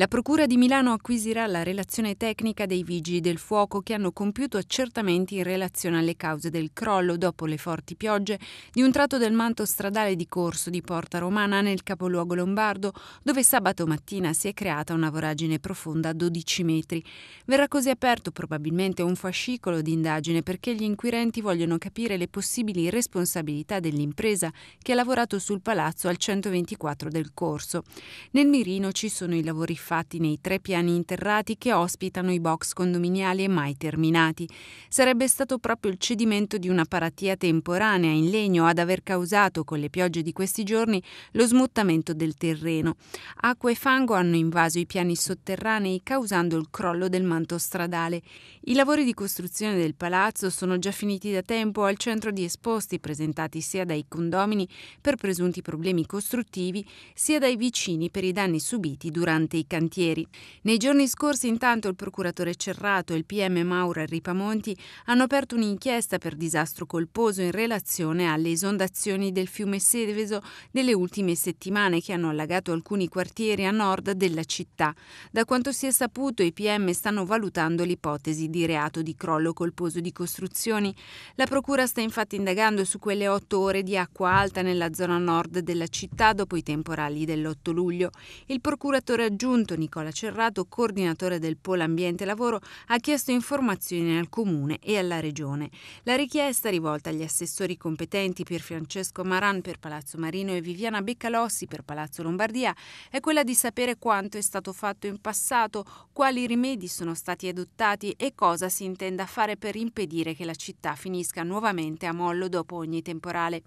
La Procura di Milano acquisirà la relazione tecnica dei vigili del fuoco che hanno compiuto accertamenti in relazione alle cause del crollo dopo le forti piogge di un tratto del manto stradale di corso di Porta Romana nel capoluogo lombardo, dove sabato mattina si è creata una voragine profonda a 12 metri. Verrà così aperto probabilmente un fascicolo di indagine perché gli inquirenti vogliono capire le possibili responsabilità dell'impresa che ha lavorato sul palazzo al 124 del corso. Nel mirino ci sono i lavori infatti nei tre piani interrati che ospitano i box condominiali e mai terminati. Sarebbe stato proprio il cedimento di una paratia temporanea in legno ad aver causato, con le piogge di questi giorni, lo smottamento del terreno. Acqua e fango hanno invaso i piani sotterranei causando il crollo del manto stradale. I lavori di costruzione del palazzo sono già finiti da tempo al centro di esposti presentati sia dai condomini per presunti problemi costruttivi sia dai vicini per i danni subiti durante i cantieri. Nei giorni scorsi intanto il procuratore Cerrato e il PM Maura Ripamonti hanno aperto un'inchiesta per disastro colposo in relazione alle esondazioni del fiume Seveso delle ultime settimane che hanno allagato alcuni quartieri a nord della città. Da quanto si è saputo i PM stanno valutando l'ipotesi di reato di crollo colposo di costruzioni. La procura sta infatti indagando su quelle otto ore di acqua alta nella zona nord della città dopo i temporali dell'8 luglio. Il procuratore aggiunto punto Nicola Cerrato, coordinatore del Polo Ambiente Lavoro, ha chiesto informazioni al Comune e alla Regione. La richiesta rivolta agli assessori competenti Pier Francesco Maran per Palazzo Marino e Viviana Beccalossi per Palazzo Lombardia è quella di sapere quanto è stato fatto in passato, quali rimedi sono stati adottati e cosa si intenda fare per impedire che la città finisca nuovamente a mollo dopo ogni temporale.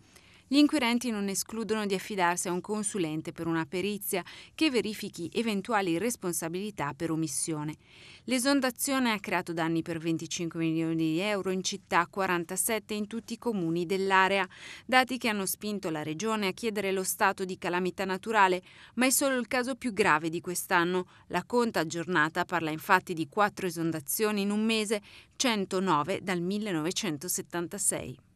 Gli inquirenti non escludono di affidarsi a un consulente per una perizia che verifichi eventuali responsabilità per omissione. L'esondazione ha creato danni per 25 milioni di euro in città, 47 in tutti i comuni dell'area, dati che hanno spinto la Regione a chiedere lo stato di calamità naturale, ma è solo il caso più grave di quest'anno. La conta aggiornata parla infatti di quattro esondazioni in un mese, 109 dal 1976.